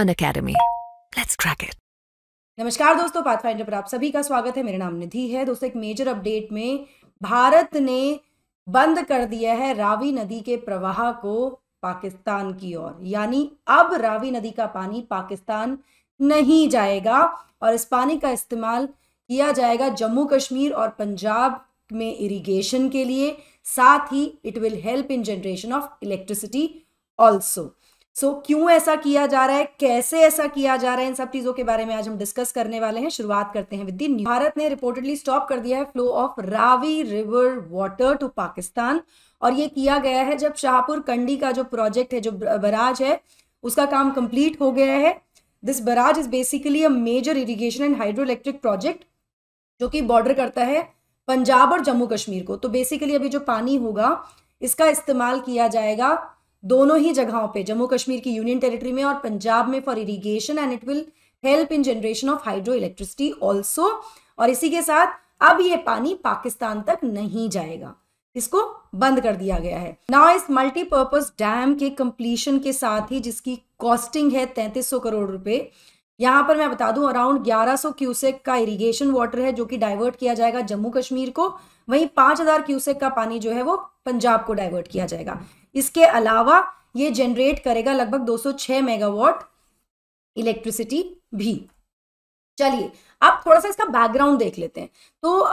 On Unacademy let's crack it नमस्कार दोस्तों pathfinder पर आप सभी का स्वागत है मेरा नाम निधि है दोस्तों एक मेजर अपडेट में भारत ने बंद कर दिया है रावी नदी के प्रवाह को पाकिस्तान की ओर यानी अब रावी नदी का पानी पाकिस्तान नहीं जाएगा और इस पानी का इस्तेमाल किया जाएगा जम्मू कश्मीर और पंजाब में इरिगेशन के लिए साथ ही it will help in generation of electricity also so so, क्यों ऐसा किया जा रहा है कैसे ऐसा किया जा रहा है इन सब चीजों के बारे में आज हम डिस्कस करने वाले हैं शुरुआत करते हैं विद भारत ने रिपोर्टेडली स्टॉप कर दिया है flow of Ravi river water to Pakistan और ये किया गया है जब शाहपुर कंडी का जो प्रोजेक्ट है जो बराज है उसका काम कंप्लीट हो गया है this barrage is basically a major irrigation and hydro electric project जो कि बॉर्डर करता है पंजाब और जम्मू कश्मीर को तो बेसिकली अभी जो पानी होगा इसका इस्तेमाल किया जाएगा दोनों ही जगहों पे जम्मू कश्मीर की यूनियन टेरिटरी में और पंजाब में for irrigation and it will help in generation of hydro electricity also और इसी के साथ अब ये पानी पाकिस्तान तक नहीं जाएगा इसको बंद कर दिया गया है ना इस मल्टीपर्पज डैम के कंप्लीशन के साथ ही जिसकी कॉस्टिंग है 3300 करोड़ रुपए यहाँ पर मैं बता दूं अराउंड 1100 क्यूसेक का इरिगेशन वाटर है जो कि डाइवर्ट किया जाएगा जम्मू कश्मीर को वहीं 5000 क्यूसेक का पानी जो है वो पंजाब को डाइवर्ट किया जाएगा इसके अलावा ये जनरेट करेगा लगभग 206 मेगावाट इलेक्ट्रिसिटी भी चलिए अब थोड़ा सा इसका बैकग्राउंड देख लेते हैं तो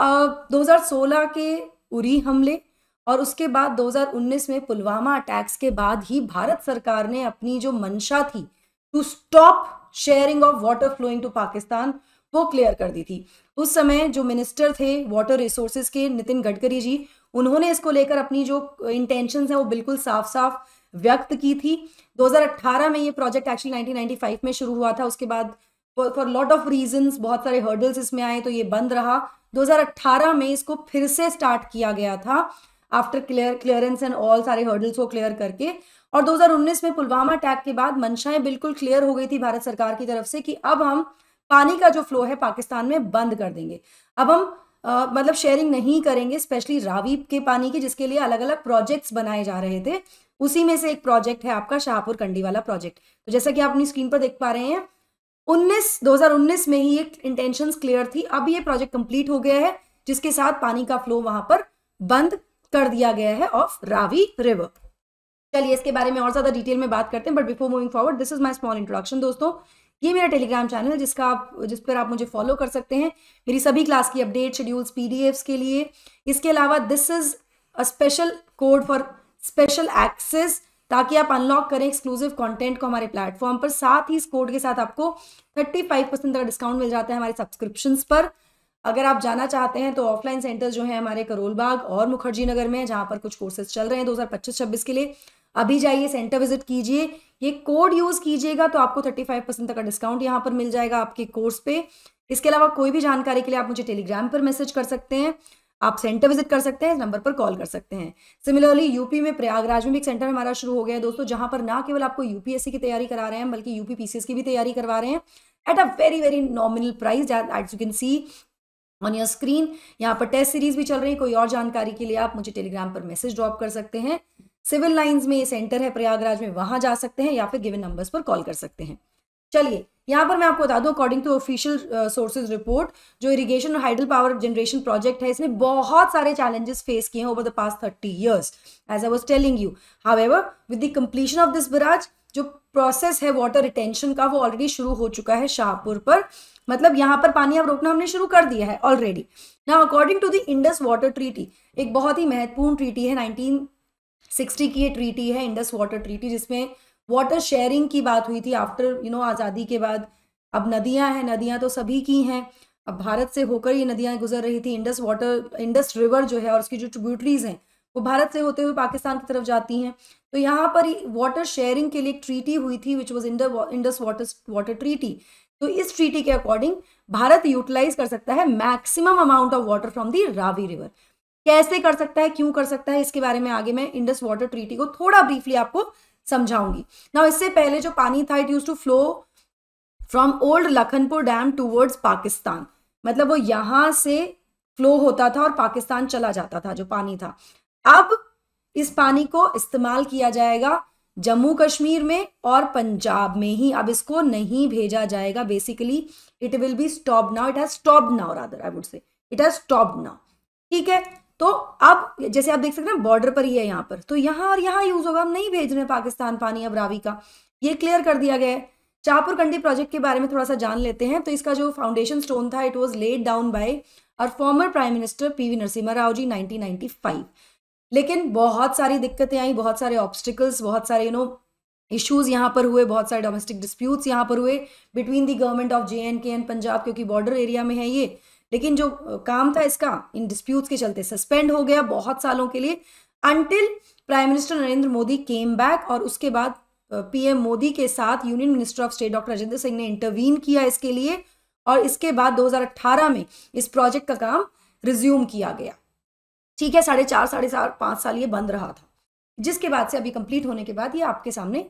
दो 2016 के उरी हमले और उसके बाद 2019 में पुलवामा अटैक्स के बाद ही भारत सरकार ने अपनी जो मंशा थी to stop sharing of water flowing to Pakistan वो क्लियर कर दी थी उस समय जो मिनिस्टर थे वाटर रिसोर्सेज के नितिन गडकरी जी उन्होंने इसको लेकर अपनी जो इंटेंशंस हैं वो बिल्कुल साफ साफ व्यक्त की थी 2018 में ये प्रोजेक्ट एक्चुअली 1995 में शुरू हुआ था उसके बाद फॉर लॉट ऑफ रीजंस बहुत सारे हर्डल्स इसमें आए तो ये बंद रहा 2018 में इसको फिर से स्टार्ट किया गया था after clear clearance and all सारे हर्डल्स को क्लियर करके और 2019 में पुलवामा अटैक के बाद मंशाएं बिल्कुल क्लियर हो गई थी भारत सरकार की तरफ से कि अब हम पानी का जो फ्लो है पाकिस्तान में बंद कर देंगे अब हम आ, मतलब शेयरिंग नहीं करेंगे स्पेशली रावी के पानी की जिसके लिए अलग अलग प्रोजेक्ट्स बनाए जा रहे थे उसी में से एक प्रोजेक्ट है आपका शाहपुर कंडी वाला प्रोजेक्ट तो जैसा कि आप अपनी स्क्रीन पर देख पा रहे हैं उन्नीस दो में ही एक इंटेंशन क्लियर थी अब ये प्रोजेक्ट कंप्लीट हो गया है जिसके साथ पानी का फ्लो वहां पर बंद कर दिया गया है ऑफ रावी रिवर चलिए इसके बारे में और ज़्यादा डिटेल में बात करते हैं but before moving forward this is my small introduction दोस्तों ये मेरा टेलीग्राम चैनल जिसका आप जिस पर आप मुझे फॉलो कर सकते हैं मेरी सभी क्लास की अपडेट शेड्यूल्स पीडीएफ्स के लिए इसके अलावा this is a special code for special access ताकि आप अनलॉक करें एक्सक्लूसिव कंटेंट को हमारे प्लेटफॉर्म पर साथ ही इस कोड के साथ आपको 35 परसेंट का डिस्काउंट मिल जाता है हमारे सब्सक्रिप्शन पर अगर आप जाना चाहते हैं तो ऑफलाइन सेंटर्स जो है हमारे करोलबाग और मुखर्जी नगर में जहाँ पर कुछ कोर्सेज चल रहे हैं दो हज़ार के लिए अभी जाइए सेंटर विजिट कीजिए ये कोड यूज़ कीजिएगा तो आपको थर्टी फाइव परसेंट तक का डिस्काउंट यहाँ पर मिल जाएगा आपके कोर्स पे इसके अलावा कोई भी जानकारी के लिए आप मुझे टेलीग्राम पर मैसेज कर सकते हैं आप सेंटर विजिट कर सकते हैं इस नंबर पर कॉल कर सकते हैं सिमिलरली यूपी में प्रयागराज में भी एक सेंटर हमारा शुरू हो गया है दोस्तों जहां पर ना केवल आपको यूपीएससी की तैयारी करा रहे हैं बल्कि यूपी पीसीएस की भी तैयारी करवा रहे हैं at a very very nominal price at you can see on your screen यहाँ पर टेस्ट सीरीज भी चल रही है कोई और जानकारी के लिए आप मुझे टेलीग्राम पर मैसेज ड्रॉप कर सकते हैं सिविल लाइंस में ये सेंटर है प्रयागराज में वहां जा सकते हैं या फिर गिवन नंबर्स पर कॉल कर सकते हैं चलिए यहाँ पर मैं आपको बता दूं according to official sources report जो इरिगेशन और हाइड्रल पावर जनरेशन प्रोजेक्ट है इसने बहुत सारे चैलेंजेस फेस किए हैं over the past thirty years as I was telling you ever with the completion of this barrage जो प्रोसेस है वाटर रिटेंशन का वो ऑलरेडी शुरू हो चुका है शाहपुर पर मतलब यहाँ पर पानी अब रोकना हमने शुरू कर दिया है already now according to the Indus water treaty एक बहुत ही महत्वपूर्ण ट्रीटी है नाइनटीन सिक्सटी की ये ट्रीटी है इंडस वाटर ट्रीटी जिसमें वाटर शेयरिंग की बात हुई थी आफ्टर यू नो आज़ादी के बाद अब नदियां हैं नदियां तो सभी की हैं अब भारत से होकर ये नदियां गुजर रही थी इंडस वाटर इंडस रिवर जो है और उसकी जो ट्रिब्यूटरीज हैं वो भारत से होते हुए पाकिस्तान की तरफ जाती हैं तो यहाँ पर वाटर शेयरिंग के लिए एक ट्रीटी हुई थी which was Indus water water treaty तो इस ट्रीटी के अकॉर्डिंग भारत यूटिलाइज कर सकता है maximum amount of water from the Ravi river कैसे कर सकता है क्यों कर सकता है इसके बारे में आगे मैं इंडस वाटर ट्रीटी को थोड़ा ब्रीफली आपको समझाऊंगी ना इससे पहले जो पानी था it use to flow from old Lakhanpur dam towards Pakistan मतलब वो यहां से फ्लो होता था और पाकिस्तान चला जाता था जो पानी था अब इस पानी को इस्तेमाल किया जाएगा जम्मू कश्मीर में और पंजाब में ही अब इसको नहीं भेजा जाएगा basically it will be stop now it has stop now rather I would say it has stop now ठीक है तो अब जैसे आप देख सकते हैं बॉर्डर पर ही है यहाँ पर तो यहाँ और यहाँ यूज होगा हम नहीं भेज रहे पाकिस्तान पानी अब रावी का ये क्लियर कर दिया गया है चाहपुर कंडी प्रोजेक्ट के बारे में थोड़ा सा जान लेते हैं तो इसका जो फाउंडेशन स्टोन था it was laid down by और former prime minister P Narasimha Rao ji nineteen लेकिन बहुत सारी दिक्कतें आई बहुत सारे ऑब्स्टिकल्स बहुत सारे यू नो इश्यूज यहाँ पर हुए बहुत सारे डोमेस्टिक डिस्प्यूट्स यहाँ पर हुए between the government of J and K and Punjab क्योंकि बॉर्डर एरिया में है ये लेकिन जो काम था इसका इन डिस्प्यूट्स के चलते सस्पेंड हो गया बहुत सालों के लिए until prime minister Narendra Modi came back और उसके बाद पीएम मोदी के साथ union minister of state doctor Rajendra Singh ने इंटरवीन किया इसके लिए और इसके बाद 2018 में इस प्रोजेक्ट का काम रिज्यूम किया गया ठीक है साढ़े चार साढ़े चार पाँच साल ये बंद रहा था जिसके बाद से अभी कंप्लीट होने के बाद ये आपके सामने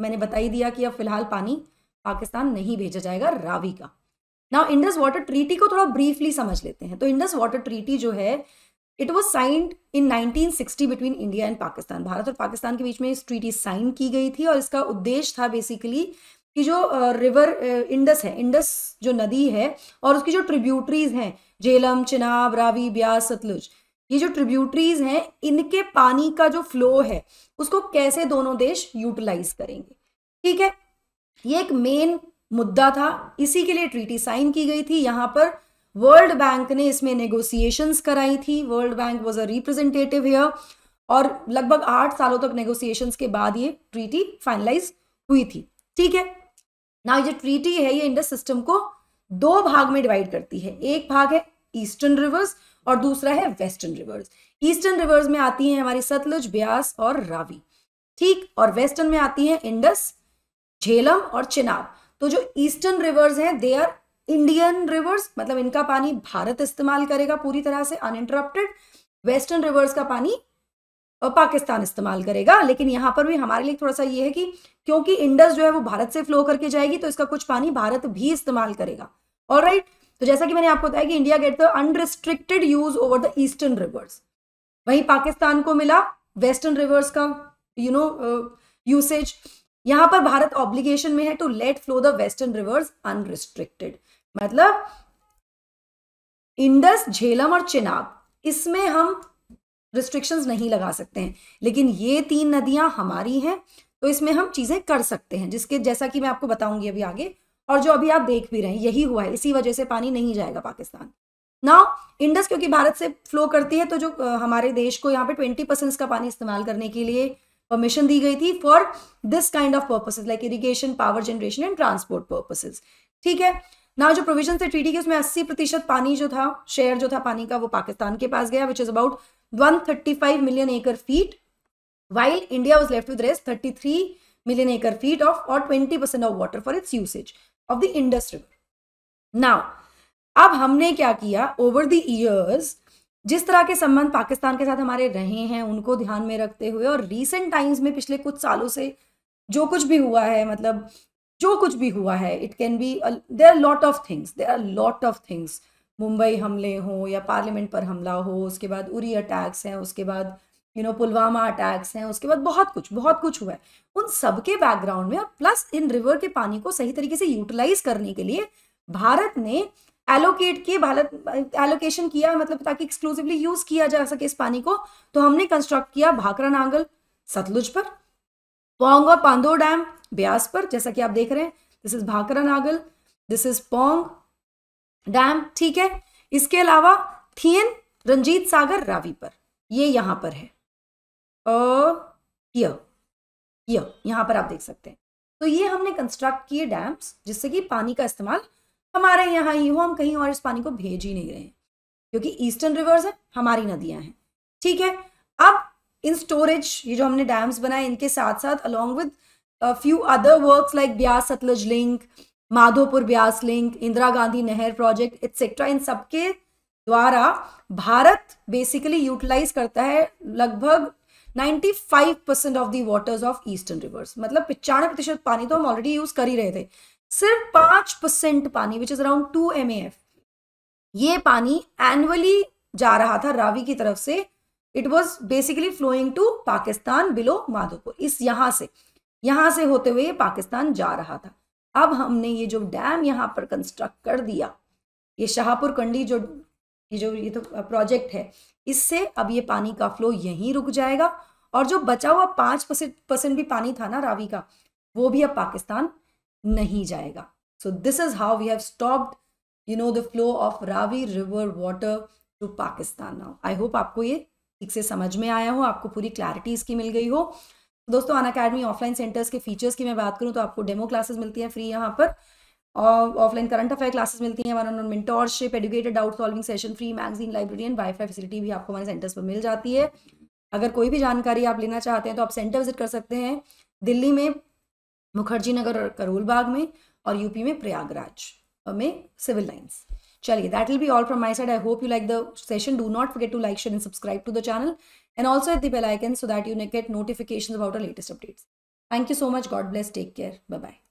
मैंने बताई दिया कि अब फिलहाल पानी पाकिस्तान नहीं भेजा जाएगा रावी का नाउ इंडस वाटर ट्रीटी को थोड़ा ब्रीफली समझ लेते हैं तो इंडस वाटर ट्रीटी जो है it was signed in 1960 between India and Pakistan Bharat और पाकिस्तान के बीच में इस ट्रीटी साइन की गई थी और इसका उद्देश्य था बेसिकली कि जो रिवर इंडस है इंडस जो नदी है और उसकी जो ट्रिब्यूटरीज हैं जेलम चिनाब रावी ब्यास सतलुज ये जो ट्रिब्यूटरीज हैं इनके पानी का जो फ्लो है उसको कैसे दोनों देश यूटिलाइज करेंगे ठीक है ये एक मेन मुद्दा था इसी के लिए ट्रीटी साइन की गई थी यहाँ पर वर्ल्ड बैंक ने इसमें नेगोसिएशन कराई थी world bank was a representative here और लगभग आठ सालों तक नेगोसिएशन के बाद ये ट्रीटी फाइनलाइज हुई थी ठीक है ना ये ट्रीटी है ये इंडस सिस्टम को दो भाग में डिवाइड करती है एक भाग है ईस्टर्न रिवर्स और दूसरा है वेस्टर्न रिवर्स ईस्टर्न रिवर्स में आती है हमारी सतलुज ब्यास और रावी ठीक और वेस्टर्न में आती है इंडस झेलम और चिनाब तो जो ईस्टर्न रिवर्स हैं दे आर इंडियन रिवर्स मतलब इनका पानी भारत इस्तेमाल करेगा पूरी तरह से अनइंटरप्टेड वेस्टर्न रिवर्स का पानी पाकिस्तान इस्तेमाल करेगा लेकिन यहाँ पर भी हमारे लिए थोड़ा सा ये है कि क्योंकि इंडस जो है वो भारत से फ्लो करके जाएगी तो इसका कुछ पानी भारत भी इस्तेमाल करेगा और राइट right? तो जैसा कि मैंने आपको बताया कि India get the unrestricted use over the eastern rivers वहीं पाकिस्तान को मिला वेस्टर्न रिवर्स का यू नो यूसेज यहां पर भारत ऑब्लिगेशन में है to let flow the western rivers unrestricted मतलब इंडस झेलम और चिनाब इसमें हम रिस्ट्रिक्शंस नहीं लगा सकते हैं लेकिन ये तीन नदियां हमारी हैं तो इसमें हम चीजें कर सकते हैं जिसके जैसा कि मैं आपको बताऊंगी अभी आगे और जो अभी आप देख भी रहे हैं यही हुआ है इसी वजह से पानी नहीं जाएगा पाकिस्तान नाउ इंडस क्योंकि भारत से फ्लो करती है तो जो हमारे देश को यहाँ पे ट्वेंटी परसेंट का पानी इस्तेमाल करने के लिए परमिशन दी गई थी for this kind of purposes like irrigation power generation and transport purposes ठीक है ना जो प्रोविजन थे ट्रीटी के उसमें 80 प्रतिशत पानी जो था शेयर जो था पानी का वो पाकिस्तान के पास गया which is about 135 million acre feet while India was left rest thirty 33 million acre feet of और 20% percent of water for its usage of the industry now अब हमने क्या किया ओवर द ईयर्स जिस तरह के संबंध पाकिस्तान के साथ हमारे रहे हैं उनको ध्यान में रखते हुए और रीसेंट टाइम्स में पिछले कुछ सालों से जो कुछ भी हुआ है मतलब जो कुछ भी हुआ है it can be there are lot of things there are lot of things Mumbai हमले हों या पार्लियामेंट पर हमला हो उसके बाद उरी अटैक्स हैं उसके बाद यू नो पुलवामा अटैक्स हैं उसके बाद बहुत कुछ बहुत कुछ हुआ है उन सबके बैकग्राउंड में और प्लस इन रिवर के पानी को सही तरीके से यूटिलाइज करने के लिए भारत ने एलोकेट किए भारत एलोकेशन किया मतलब ताकि एक्सक्लूसिवली यूज किया जा सके इस पानी को तो हमने कंस्ट्रक्ट किया भाकरा नांगल सतलुज पर पोंग और पांदो डैम ब्यास पर जैसा कि आप देख रहे हैं this is Bhakra Nangal this is Pong dam ठीक है इसके अलावा थियन रंजीत सागर रावी पर ये यहां पर है यह यह यहां पर आप देख सकते हैं तो ये हमने कंस्ट्रक्ट किए डैम्स जिससे कि पानी का इस्तेमाल हमारे यहाँ ही हो हम कहीं और इस पानी को भेज ही नहीं रहे हैं क्योंकि ईस्टर्न रिवर्स है हमारी नदियाँ हैं ठीक है अब इन स्टोरेज ये जो हमने डैम्स बनाए इनके साथ साथ along with few other works like Beas Sutlej link Madhopur Beas link Indira Gandhi नहर प्रोजेक्ट एक्सेट्रा इन सबके द्वारा भारत बेसिकली यूटिलाइज करता है लगभग 95 percent of the waters of eastern rivers मतलब पिचानवे प्रतिशत पानी तो हम ऑलरेडी यूज कर ही रहे थे सिर्फ पांच परसेंट पानी which is around two M ये पानी एनुअली जा रहा था रावी की तरफ से it was basically flowing to Pakistan below Madhopur इस यहाँ से यहाँ से होते हुए पाकिस्तान जा रहा था अब हमने ये जो डैम यहाँ पर कंस्ट्रक्ट कर दिया ये शाहपुर कंडी जो ये जो ये तो प्रोजेक्ट है इससे अब ये पानी का फ्लो यहीं रुक जाएगा और जो बचा हुआ पाँच परसेंट भी पानी था ना रावी का वो भी अब पाकिस्तान नहीं जाएगा so this is how we have stopped you know the flow of Ravi river water to Pakistan now I hope आपको ये ठीक से समझ में आया हो आपको पूरी क्लैरिटी इसकी मिल गई हो दोस्तों अन अकेडमी ऑफलाइन सेंटर्स के फीचर्स की मैं बात करूँ तो आपको डेमो क्लासेस मिलती हैं फ्री यहाँ पर और ऑफलाइन करंट अफेयर क्लासेस मिलती हैं one on mentorship educated doubt solving session free magazine library and wifi facility भी आपको हमारे सेंटर्स पर मिल जाती है अगर कोई भी जानकारी आप लेना चाहते हैं तो आप सेंटर विजिट कर सकते हैं दिल्ली में मुखर्जी नगर और करोल बाग में और यूपी में प्रयागराज में सिविल लाइन्स चलिए that will be all from my side I hope you like the session do not forget to like share and subscribe to the channel and also at the bell icon so that you get notification about our latest updates thank you so much god bless take care bye bye